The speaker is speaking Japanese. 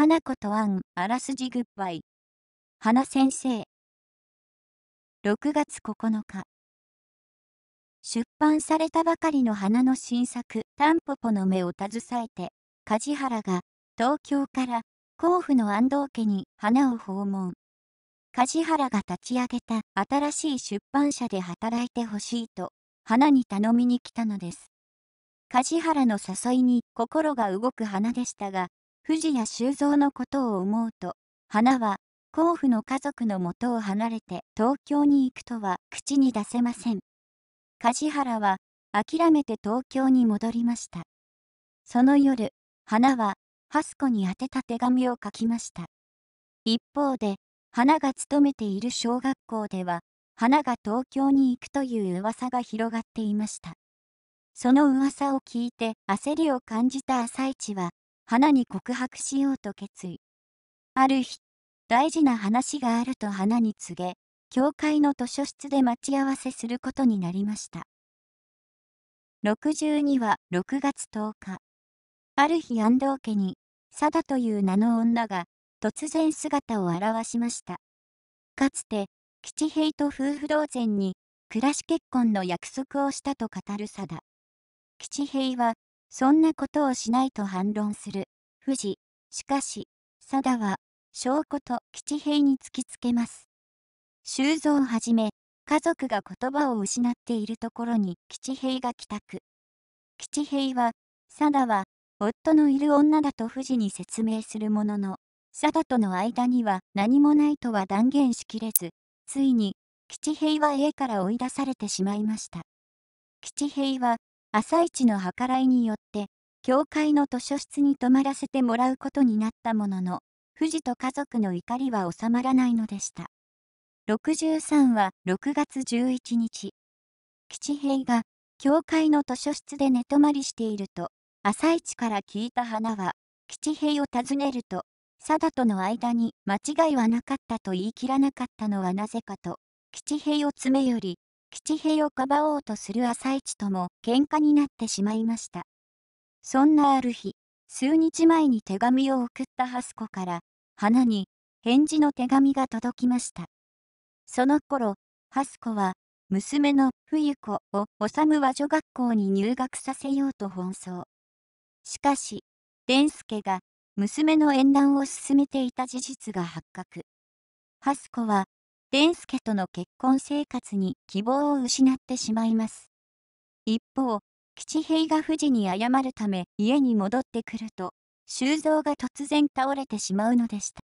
花子とアン、あらすじグッバイ。花先生。6月9日。出版されたばかりの花の新作、タンポポの目を携えて、梶原が、東京から、甲府の安藤家に花を訪問。梶原が立ち上げた新しい出版社で働いてほしいと、花に頼みに来たのです。梶原の誘いに心が動く花でしたが、藤谷修造のことを思うと、花は、甲府の家族のもとを離れて東京に行くとは口に出せません。梶原は、諦めて東京に戻りました。その夜、花は、ハスコに宛てた手紙を書きました。一方で、花が勤めている小学校では、花が東京に行くという噂が広がっていました。その噂を聞いて焦りを感じた朝市は、花に告白しようと決意。ある日、大事な話があると花に告げ、教会の図書室で待ち合わせすることになりました。62は6月10日。ある日安藤家に、サダという名の女が突然姿を現しました。かつて、吉平と夫婦同然に暮らし結婚の約束をしたと語るサダ。吉平はそんなことをしないと反論する富士しかし定は証拠と吉平に突きつけます修造をはじめ家族が言葉を失っているところに吉平が帰宅吉平は定は夫のいる女だと富士に説明するものの定との間には何もないとは断言しきれずついに吉平は家から追い出されてしまいました吉平は朝一の計らいによって、教会の図書室に泊まらせてもらうことになったものの、藤と家族の怒りは収まらないのでした。63は6月11日。吉平が、教会の図書室で寝泊まりしていると、朝一から聞いた花は、吉平を訪ねると、貞との間に間違いはなかったと言い切らなかったのはなぜかと、吉平を詰め寄り、吉平をかばおうとする朝市とも喧嘩になってしまいました。そんなある日、数日前に手紙を送ったハスコから、花に返事の手紙が届きました。その頃、ハスコは、娘の冬子をむは女学校に入学させようと奔走。しかし、伝助が娘の縁談を進めていた事実が発覚。ハスコは蓮介との結婚生活に希望を失ってしまいます。一方、吉平が富士に謝るため家に戻ってくると、修造が突然倒れてしまうのでした。